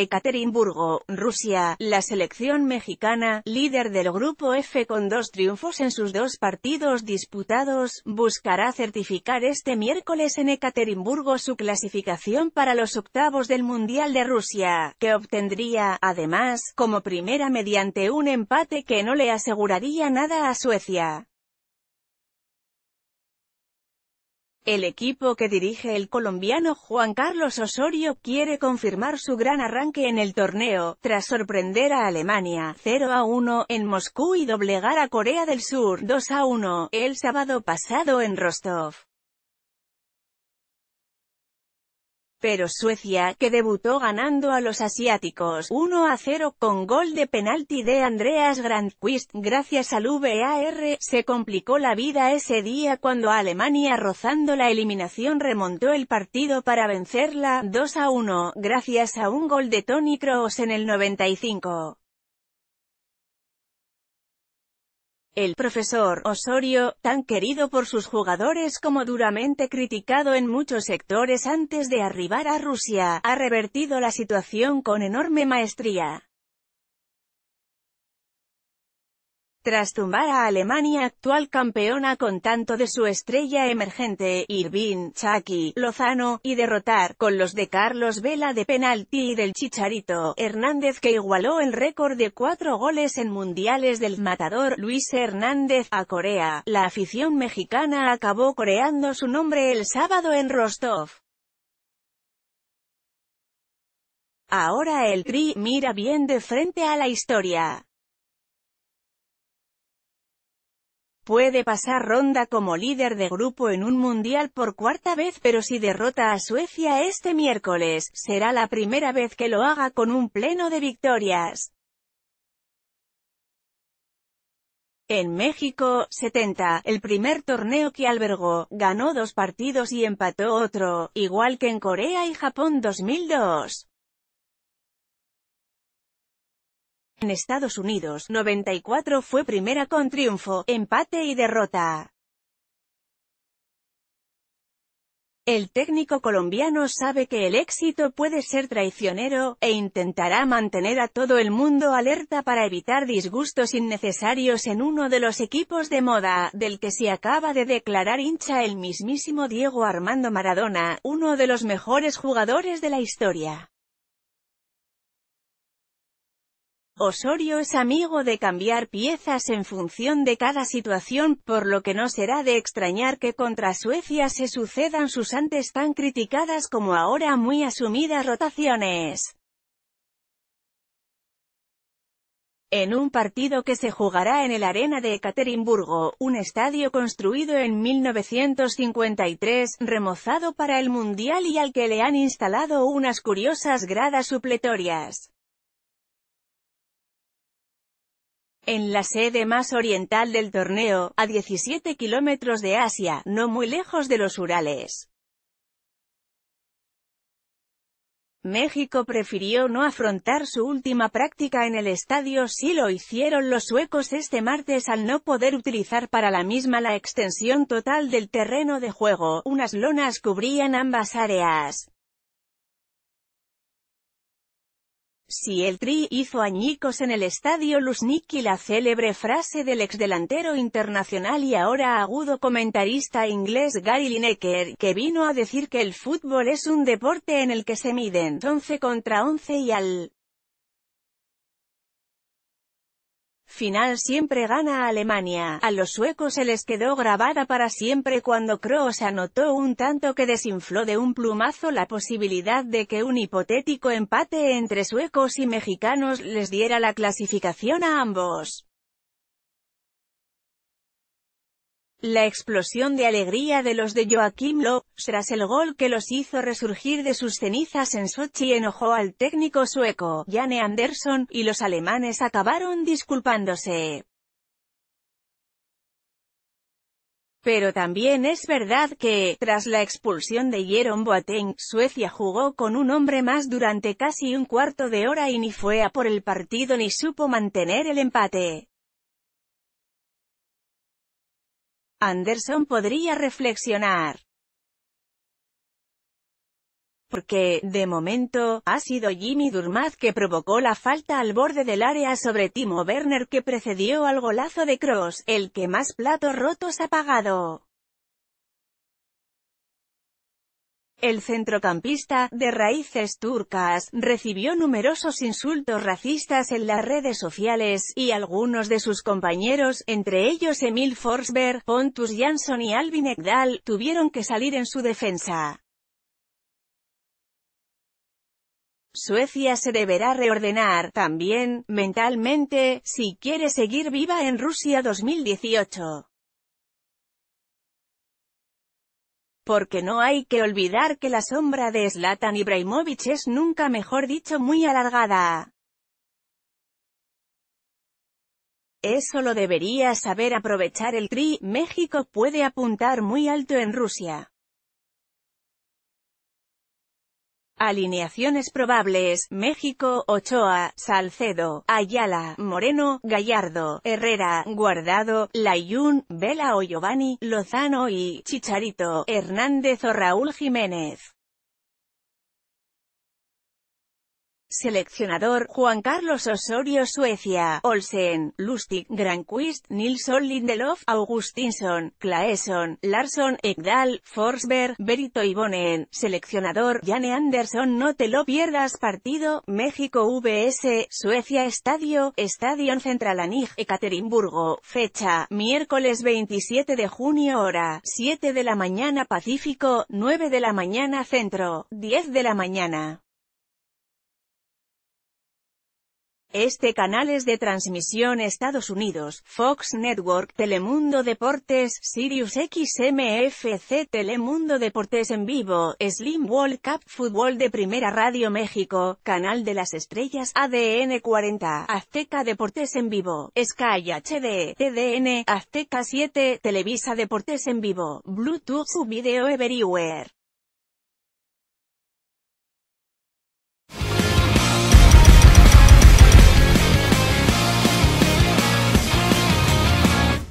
Ekaterimburgo, Rusia, la selección mexicana, líder del Grupo F con dos triunfos en sus dos partidos disputados, buscará certificar este miércoles en Ekaterimburgo su clasificación para los octavos del Mundial de Rusia, que obtendría, además, como primera mediante un empate que no le aseguraría nada a Suecia. El equipo que dirige el colombiano Juan Carlos Osorio quiere confirmar su gran arranque en el torneo, tras sorprender a Alemania 0 a 1 en Moscú y doblegar a Corea del Sur 2 a 1 el sábado pasado en Rostov. pero Suecia, que debutó ganando a los asiáticos 1 a 0 con gol de penalti de Andreas Grandquist, gracias al VAR, se complicó la vida ese día cuando Alemania rozando la eliminación remontó el partido para vencerla 2 a 1, gracias a un gol de Tony Kroos en el 95. El profesor Osorio, tan querido por sus jugadores como duramente criticado en muchos sectores antes de arribar a Rusia, ha revertido la situación con enorme maestría. Tras tumbar a Alemania actual campeona con tanto de su estrella emergente, Irvin, Chucky, Lozano, y derrotar, con los de Carlos Vela de penalti y del Chicharito, Hernández que igualó el récord de cuatro goles en mundiales del matador Luis Hernández a Corea, la afición mexicana acabó coreando su nombre el sábado en Rostov. Ahora el Tri mira bien de frente a la historia. puede pasar ronda como líder de grupo en un mundial por cuarta vez pero si derrota a Suecia este miércoles, será la primera vez que lo haga con un pleno de victorias. En México, 70, el primer torneo que albergó, ganó dos partidos y empató otro, igual que en Corea y Japón 2002. En Estados Unidos, 94 fue primera con triunfo, empate y derrota. El técnico colombiano sabe que el éxito puede ser traicionero, e intentará mantener a todo el mundo alerta para evitar disgustos innecesarios en uno de los equipos de moda, del que se acaba de declarar hincha el mismísimo Diego Armando Maradona, uno de los mejores jugadores de la historia. Osorio es amigo de cambiar piezas en función de cada situación, por lo que no será de extrañar que contra Suecia se sucedan sus antes tan criticadas como ahora muy asumidas rotaciones. En un partido que se jugará en el Arena de Ekaterimburgo, un estadio construido en 1953, remozado para el Mundial y al que le han instalado unas curiosas gradas supletorias. en la sede más oriental del torneo, a 17 kilómetros de Asia, no muy lejos de los Urales. México prefirió no afrontar su última práctica en el estadio si lo hicieron los suecos este martes al no poder utilizar para la misma la extensión total del terreno de juego, unas lonas cubrían ambas áreas. Si el Tri hizo añicos en el estadio Luzhniki la célebre frase del exdelantero internacional y ahora agudo comentarista inglés Gary Lineker, que vino a decir que el fútbol es un deporte en el que se miden 11 contra 11 y al final siempre gana Alemania. A los suecos se les quedó grabada para siempre cuando Kroos anotó un tanto que desinfló de un plumazo la posibilidad de que un hipotético empate entre suecos y mexicanos les diera la clasificación a ambos. La explosión de alegría de los de Joaquim Löw, tras el gol que los hizo resurgir de sus cenizas en Sochi enojó al técnico sueco, Jane Andersson, y los alemanes acabaron disculpándose. Pero también es verdad que, tras la expulsión de Jerome Boateng, Suecia jugó con un hombre más durante casi un cuarto de hora y ni fue a por el partido ni supo mantener el empate. Anderson podría reflexionar. Porque, de momento, ha sido Jimmy Durmaz que provocó la falta al borde del área sobre Timo Werner que precedió al golazo de Cross, el que más platos rotos ha pagado. El centrocampista, de raíces turcas, recibió numerosos insultos racistas en las redes sociales, y algunos de sus compañeros, entre ellos Emil Forsberg, Pontus Jansson y Alvin Ekdal, tuvieron que salir en su defensa. Suecia se deberá reordenar, también, mentalmente, si quiere seguir viva en Rusia 2018. porque no hay que olvidar que la sombra de Zlatan Ibrahimovic es nunca mejor dicho muy alargada. Eso lo debería saber aprovechar el tri, México puede apuntar muy alto en Rusia. Alineaciones probables, México, Ochoa, Salcedo, Ayala, Moreno, Gallardo, Herrera, Guardado, Layún, Vela o Giovanni, Lozano y Chicharito, Hernández o Raúl Jiménez. Seleccionador, Juan Carlos Osorio Suecia, Olsen, Lustig, Granquist, Nilsson Lindelof, Augustinsson, Claesson, Larsson, Ekdal, Forsberg, Berito y Seleccionador, Jane Anderson No te lo pierdas partido, México VS, Suecia Estadio, Estadio Central Anig, Ekaterimburgo, fecha, miércoles 27 de junio hora, 7 de la mañana Pacífico, 9 de la mañana Centro, 10 de la mañana. Este canal es de transmisión Estados Unidos, Fox Network, Telemundo Deportes, Sirius XMFC, Telemundo Deportes en vivo, Slim World Cup Fútbol de Primera Radio México, Canal de las Estrellas ADN 40, Azteca Deportes en vivo, Sky HD, TDN, Azteca 7, Televisa Deportes en vivo, Bluetooth Video Everywhere.